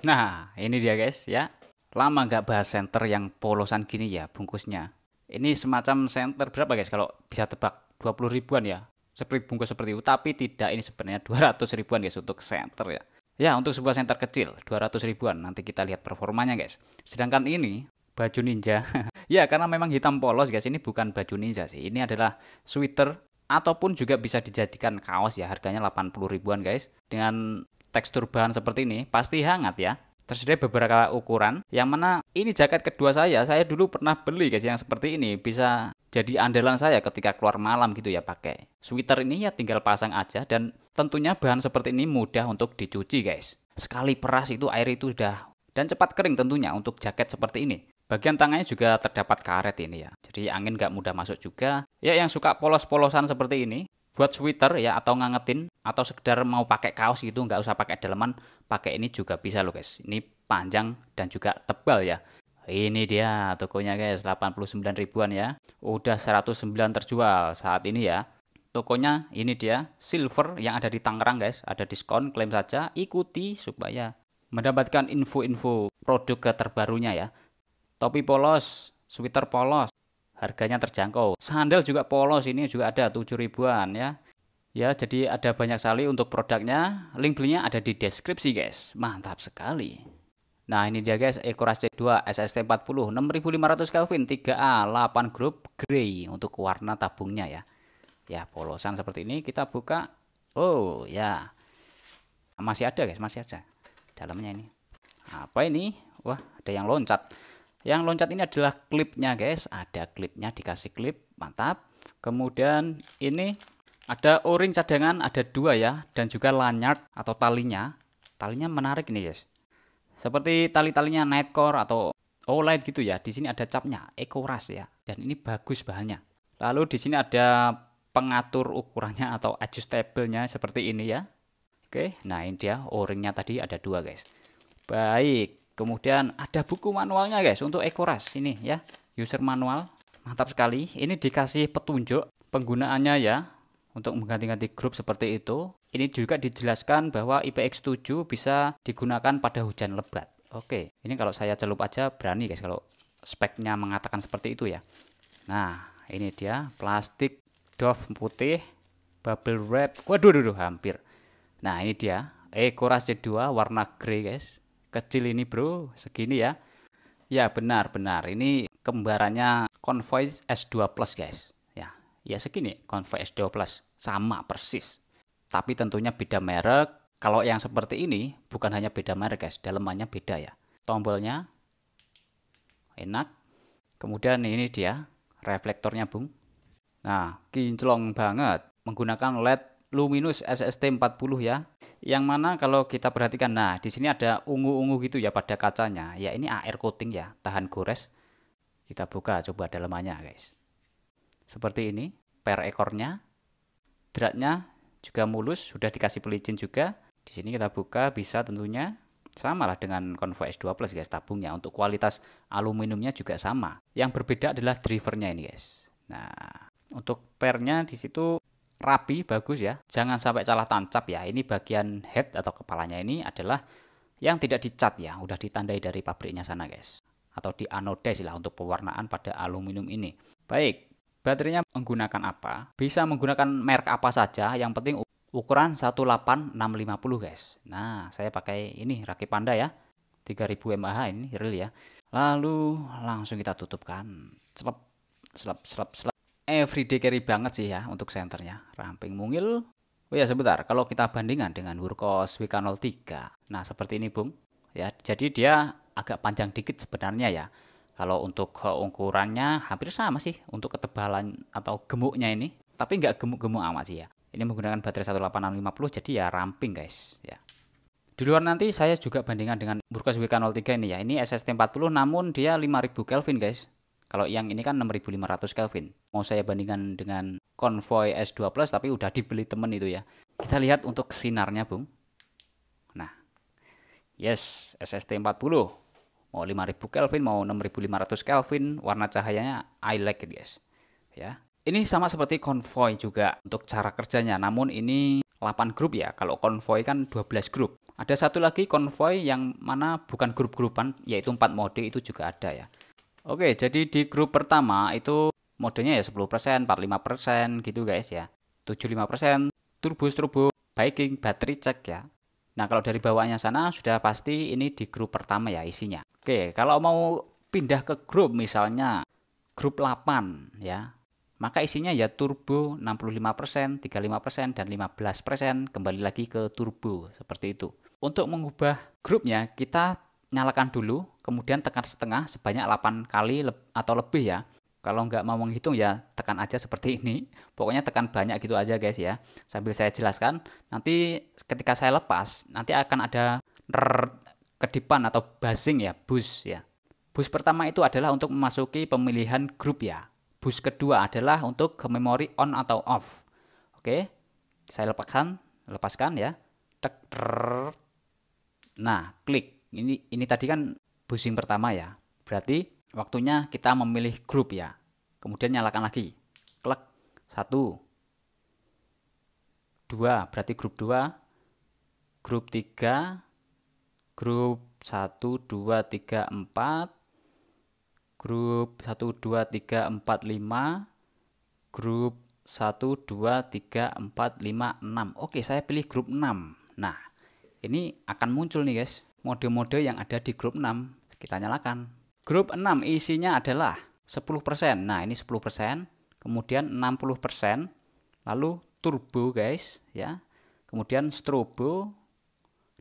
Nah, ini dia guys ya. Lama nggak bahas center yang polosan gini ya bungkusnya. Ini semacam center berapa guys kalau bisa tebak? 20 ribuan ya. Seperti bungkus seperti itu, tapi tidak ini sebenarnya 200 ribuan guys untuk center ya. Ya, untuk sebuah center kecil 200 ribuan. Nanti kita lihat performanya guys. Sedangkan ini baju ninja. ya, karena memang hitam polos guys, ini bukan baju ninja sih. Ini adalah sweater ataupun juga bisa dijadikan kaos ya harganya 80 ribuan guys dengan tekstur bahan seperti ini pasti hangat ya. Tersedia beberapa ukuran, yang mana ini jaket kedua saya, saya dulu pernah beli guys yang seperti ini, bisa jadi andalan saya ketika keluar malam gitu ya pakai. Sweater ini ya tinggal pasang aja dan tentunya bahan seperti ini mudah untuk dicuci guys. Sekali peras itu air itu sudah dan cepat kering tentunya untuk jaket seperti ini. Bagian tangannya juga terdapat karet ini ya. Jadi angin nggak mudah masuk juga. Ya yang suka polos-polosan seperti ini, buat sweater ya atau ngangetin atau sekedar mau pakai kaos gitu nggak usah pakai daleman pakai ini juga bisa loh guys ini panjang dan juga tebal ya ini dia tokonya guys 89 ribuan ya udah 109 terjual saat ini ya tokonya ini dia silver yang ada di Tangerang guys ada diskon klaim saja ikuti supaya mendapatkan info-info produk terbarunya ya topi polos sweater polos harganya terjangkau sandal juga polos ini juga ada 7 ribuan ya Ya, jadi ada banyak sekali untuk produknya. Link belinya ada di deskripsi, guys. Mantap sekali. Nah, ini dia guys, Ecoras C2 SST40 6500 Kelvin 3A 8 grup grey untuk warna tabungnya ya. Ya, polosan seperti ini kita buka. Oh, ya. Masih ada guys, masih ada. Dalamnya ini. Apa ini? Wah, ada yang loncat. Yang loncat ini adalah klipnya guys. Ada klipnya, dikasih klip. Mantap. Kemudian ini ada o-ring cadangan, ada dua ya, dan juga lanyard atau talinya. Talinya menarik ini guys. Seperti tali-talinya Nightcore atau OLED gitu ya. Di sini ada capnya, Rush ya. Dan ini bagus bahannya. Lalu di sini ada pengatur ukurannya atau adjustable-nya seperti ini ya. Oke, nah ini dia o-ringnya tadi ada dua guys. Baik, kemudian ada buku manualnya guys untuk Rush ini ya. User manual, mantap sekali. Ini dikasih petunjuk penggunaannya ya untuk mengganti-ganti grup seperti itu. Ini juga dijelaskan bahwa IPX7 bisa digunakan pada hujan lebat. Oke, ini kalau saya celup aja berani guys kalau speknya mengatakan seperti itu ya. Nah, ini dia plastik doff putih bubble wrap. Waduh, waduh, waduh, hampir. Nah, ini dia Ecoras C2 warna grey guys. Kecil ini bro, segini ya. Ya benar benar ini kembarannya Convoy S2 Plus guys. Ya, ya segini Convoy S2 Plus sama persis. Tapi tentunya beda merek. Kalau yang seperti ini bukan hanya beda merek guys, dalemannya beda ya. Tombolnya enak. Kemudian ini dia reflektornya bung. Nah, kinclong banget menggunakan LED Luminous SST40 ya. Yang mana kalau kita perhatikan, nah di sini ada ungu-ungu gitu ya pada kacanya. Ya ini AR coating ya, tahan gores. Kita buka coba dalamannya guys. Seperti ini, per ekornya dratnya juga mulus, sudah dikasih pelicin juga. Di sini kita buka bisa tentunya sama lah dengan Convo S2 Plus guys tabungnya. Untuk kualitas aluminiumnya juga sama. Yang berbeda adalah drivernya ini guys. Nah, untuk pernya di situ rapi bagus ya. Jangan sampai salah tancap ya. Ini bagian head atau kepalanya ini adalah yang tidak dicat ya, udah ditandai dari pabriknya sana guys. Atau di anode lah untuk pewarnaan pada aluminium ini. Baik, Baterainya menggunakan apa? Bisa menggunakan merek apa saja, yang penting ukuran 18650 guys. Nah, saya pakai ini Raki Panda ya. 3000 mAh ini real ya. Lalu langsung kita tutupkan. selap selap selap selep. Everyday carry banget sih ya untuk senternya. Ramping mungil. Oh ya sebentar, kalau kita bandingkan dengan Wurkos WK03. Nah, seperti ini, Bung. Ya, jadi dia agak panjang dikit sebenarnya ya. Kalau untuk ukurannya hampir sama sih untuk ketebalan atau gemuknya ini, tapi nggak gemuk-gemuk amat sih ya. Ini menggunakan baterai 18650 jadi ya ramping guys ya. Di luar nanti saya juga bandingkan dengan Burkas WK03 ini ya. Ini SST40 namun dia 5000 Kelvin guys. Kalau yang ini kan 6500 Kelvin. Mau saya bandingkan dengan Convoy S2 Plus tapi udah dibeli temen itu ya. Kita lihat untuk sinarnya Bung. Nah. Yes, SST40 mau 5000 Kelvin mau 6500 Kelvin warna cahayanya I like it guys ya ini sama seperti konvoy juga untuk cara kerjanya namun ini 8 grup ya kalau konvoy kan 12 grup ada satu lagi konvoy yang mana bukan grup-grupan yaitu 4 mode itu juga ada ya Oke jadi di grup pertama itu modenya ya 10% 45% gitu guys ya 75% turbo turbo biking battery cek ya Nah, kalau dari bawahnya sana sudah pasti ini di grup pertama ya isinya. Oke, kalau mau pindah ke grup misalnya grup 8 ya. Maka isinya ya turbo 65%, 35% dan 15% kembali lagi ke turbo seperti itu. Untuk mengubah grupnya kita nyalakan dulu, kemudian tekan setengah sebanyak 8 kali atau lebih ya. Kalau nggak mau menghitung ya tekan aja seperti ini. Pokoknya tekan banyak gitu aja guys ya. Sambil saya jelaskan, nanti ketika saya lepas, nanti akan ada kedipan atau buzzing ya, bus ya. Bus pertama itu adalah untuk memasuki pemilihan grup ya. Bus kedua adalah untuk ke memori on atau off. Oke, saya lepaskan, lepaskan ya. Nah, klik. Ini ini tadi kan busing pertama ya. Berarti waktunya kita memilih grup ya. Kemudian nyalakan lagi. Klik. Satu. Dua, berarti grup dua. Grup tiga, grup 1 2 3 4 grup 1 2 3 4 5 grup 1 2 3 4 5 6 oke saya pilih grup 6 nah ini akan muncul nih guys mode-mode yang ada di grup 6 kita nyalakan grup 6 isinya adalah 10% nah ini 10% kemudian 60% lalu turbo guys ya kemudian strobo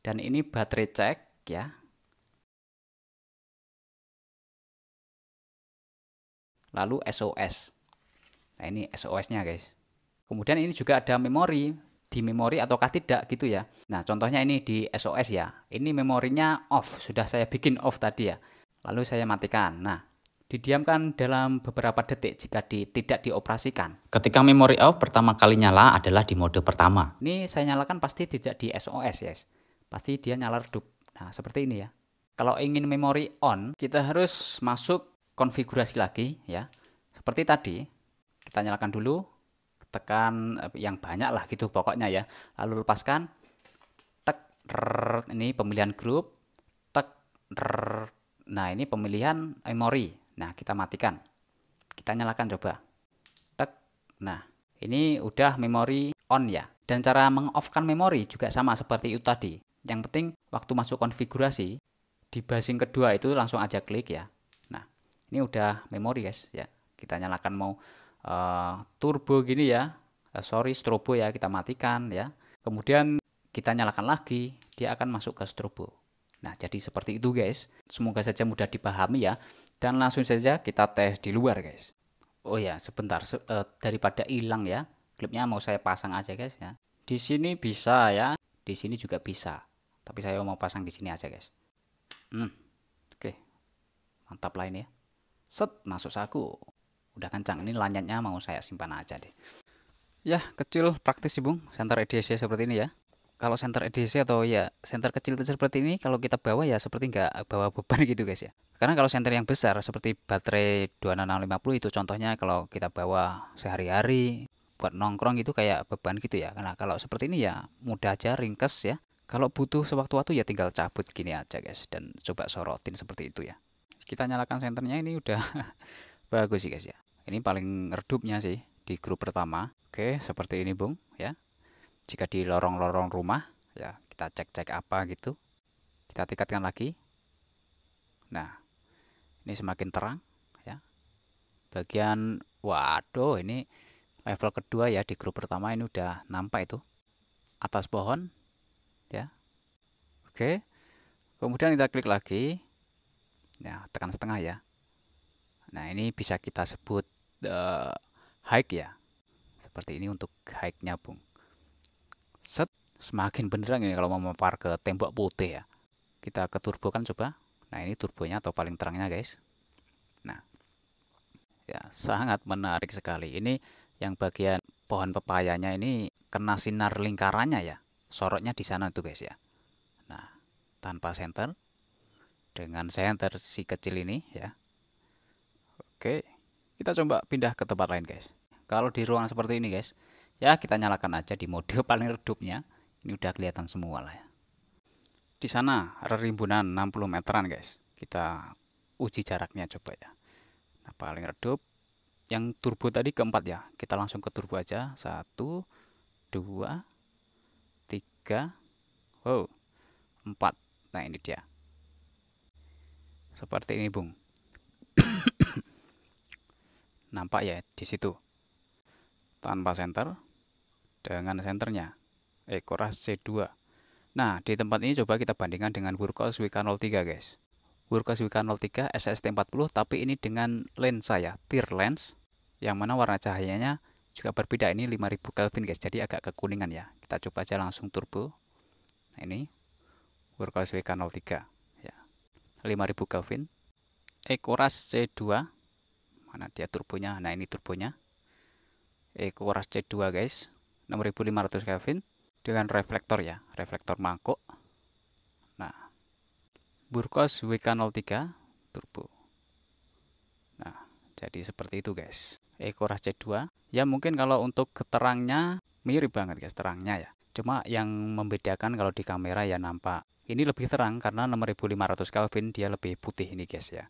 dan ini baterai cek ya. Lalu SOS. Nah, ini SOS-nya, guys. Kemudian ini juga ada memori, di memori ataukah tidak gitu ya. Nah, contohnya ini di SOS ya. Ini memorinya off, sudah saya bikin off tadi ya. Lalu saya matikan. Nah, didiamkan dalam beberapa detik jika di, tidak dioperasikan. Ketika memori off pertama kali nyala adalah di mode pertama. Ini saya nyalakan pasti tidak di SOS ya. Pasti dia nyala redup. Nah, seperti ini ya. Kalau ingin memori on, kita harus masuk konfigurasi lagi ya. Seperti tadi, kita nyalakan dulu, tekan eh, yang banyak lah gitu pokoknya ya. Lalu lepaskan. Tek rrr, ini pemilihan grup. Tek rrr. Nah, ini pemilihan memori. Nah, kita matikan. Kita nyalakan coba. Tek. Nah, ini udah memori on ya. Dan cara meng-off-kan memori juga sama seperti itu tadi. Yang penting waktu masuk konfigurasi di basing kedua itu langsung aja klik ya. Nah, ini udah memori guys ya. Kita nyalakan mau uh, turbo gini ya. Uh, sorry strobo ya kita matikan ya. Kemudian kita nyalakan lagi, dia akan masuk ke strobo. Nah, jadi seperti itu guys. Semoga saja mudah dipahami ya. Dan langsung saja kita tes di luar guys. Oh ya, sebentar se uh, daripada hilang ya. Klipnya mau saya pasang aja guys ya. Di sini bisa ya, di sini juga bisa tapi saya mau pasang di sini aja guys hmm, oke mantap lah ini ya set masuk saku udah kencang ini lanyatnya mau saya simpan aja deh ya kecil praktis sih bung center EDC seperti ini ya kalau center EDC atau ya center kecil kecil seperti ini kalau kita bawa ya seperti nggak bawa beban gitu guys ya karena kalau center yang besar seperti baterai 2650 itu contohnya kalau kita bawa sehari-hari buat nongkrong itu kayak beban gitu ya karena kalau seperti ini ya mudah aja ringkes ya kalau butuh sewaktu-waktu ya tinggal cabut gini aja guys dan coba sorotin seperti itu ya. Kita nyalakan senternya ini udah bagus sih guys ya. Ini paling redupnya sih di grup pertama. Oke, seperti ini Bung ya. Jika di lorong-lorong rumah ya kita cek-cek apa gitu. Kita tingkatkan lagi. Nah, ini semakin terang ya. Bagian waduh ini level kedua ya di grup pertama ini udah nampak itu. Atas pohon ya oke kemudian kita klik lagi ya, tekan setengah ya nah ini bisa kita sebut uh, eh, high ya seperti ini untuk hike nya bung set semakin benderang ini kalau mau mempar ke tembok putih ya kita ke turbo kan coba nah ini turbonya atau paling terangnya guys nah ya sangat menarik sekali ini yang bagian pohon pepayanya ini kena sinar lingkarannya ya sorotnya di sana tuh guys ya nah tanpa center dengan center si kecil ini ya oke kita coba pindah ke tempat lain guys kalau di ruangan seperti ini guys ya kita nyalakan aja di mode paling redupnya ini udah kelihatan semua lah ya di sana rerimbunan 60 meteran guys kita uji jaraknya coba ya nah, paling redup yang turbo tadi keempat ya kita langsung ke turbo aja satu dua 3 wow 4 nah ini dia seperti ini Bung nampak ya di situ tanpa center, dengan senternya Ekoras eh, C2 nah di tempat ini coba kita bandingkan dengan Wurkos WK03 guys Wurkos WK03 SST40 tapi ini dengan lensa ya tear lens yang mana warna cahayanya juga berbeda ini 5000 Kelvin guys jadi agak kekuningan ya kita coba aja langsung turbo nah ini workhouse WK03 ya 5000 Kelvin Ecoras C2 mana dia turbonya nah ini turbonya Ecoras C2 guys 6500 Kelvin dengan reflektor ya reflektor mangkok nah Burkos WK03 turbo nah jadi seperti itu guys Ekor Ras C2 ya mungkin kalau untuk keterangnya mirip banget guys terangnya ya cuma yang membedakan kalau di kamera ya nampak ini lebih terang karena 6500 Kelvin dia lebih putih ini guys ya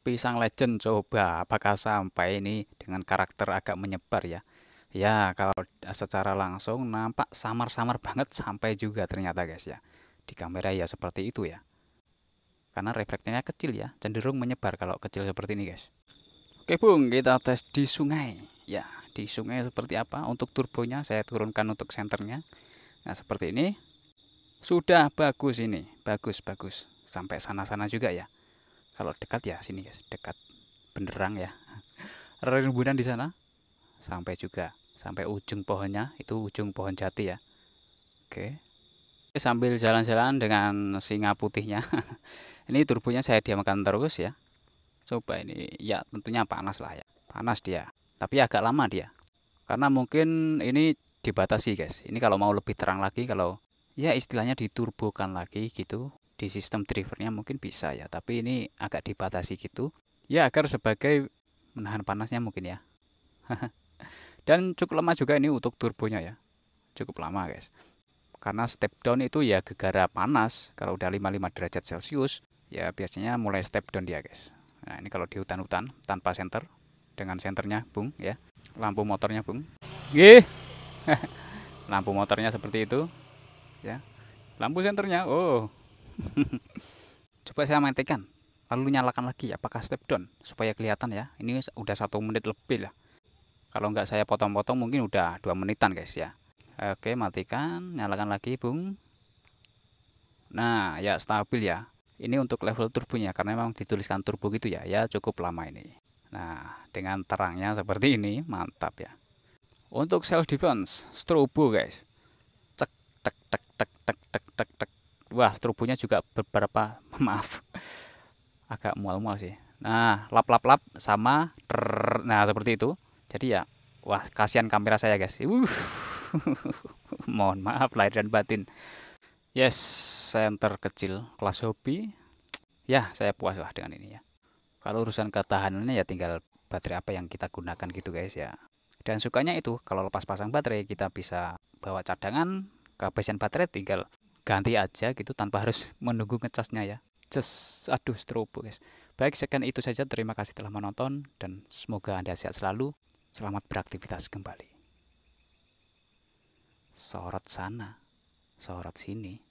pisang legend coba apakah sampai ini dengan karakter agak menyebar ya ya kalau secara langsung nampak samar-samar banget sampai juga ternyata guys ya di kamera ya seperti itu ya karena reflektornya kecil ya cenderung menyebar kalau kecil seperti ini guys Oke Bung, kita tes di sungai. Ya, di sungai seperti apa? Untuk turbonya saya turunkan untuk senternya. Nah, seperti ini. Sudah bagus ini. Bagus, bagus. Sampai sana-sana juga ya. Kalau dekat ya sini guys, dekat benderang ya. Rerumbunan di sana sampai juga sampai ujung pohonnya, itu ujung pohon jati ya. Oke. Sambil jalan-jalan dengan singa putihnya. ini turbonya saya diamkan terus ya coba ini ya tentunya panas lah ya panas dia tapi agak lama dia karena mungkin ini dibatasi guys ini kalau mau lebih terang lagi kalau ya istilahnya diturbokan lagi gitu di sistem drivernya mungkin bisa ya tapi ini agak dibatasi gitu ya agar sebagai menahan panasnya mungkin ya dan cukup lama juga ini untuk turbonya ya cukup lama guys karena step down itu ya gegara panas kalau udah 55 derajat celcius ya biasanya mulai step down dia guys Nah, ini kalau di hutan-hutan tanpa senter dengan senternya, Bung, ya. Lampu motornya, Bung. Nggih. Lampu motornya seperti itu. Ya. Lampu senternya. Oh. Coba saya matikan. Lalu nyalakan lagi apakah step down supaya kelihatan ya. Ini udah satu menit lebih lah. Kalau nggak saya potong-potong mungkin udah dua menitan, guys ya. Oke, matikan, nyalakan lagi, Bung. Nah, ya stabil ya ini untuk level turbonya karena memang dituliskan turbo gitu ya ya cukup lama ini nah dengan terangnya seperti ini mantap ya untuk self defense strobo guys cek tek tek tek tek tek tek tek wah strobonya juga beberapa maaf agak mual-mual sih nah lap lap lap sama trrr, nah seperti itu jadi ya wah kasihan kamera saya guys uh mohon maaf lahir dan batin Yes, center kecil, kelas hobi. Ya, saya puas lah dengan ini ya. Kalau urusan ketahanannya ya tinggal baterai apa yang kita gunakan gitu guys ya. Dan sukanya itu kalau lepas pasang baterai kita bisa bawa cadangan, kehabisan baterai tinggal ganti aja gitu tanpa harus menunggu ngecasnya ya. Just aduh strobo guys. Baik, sekian itu saja. Terima kasih telah menonton dan semoga Anda sehat selalu. Selamat beraktivitas kembali. Sorot sana, sorot sini.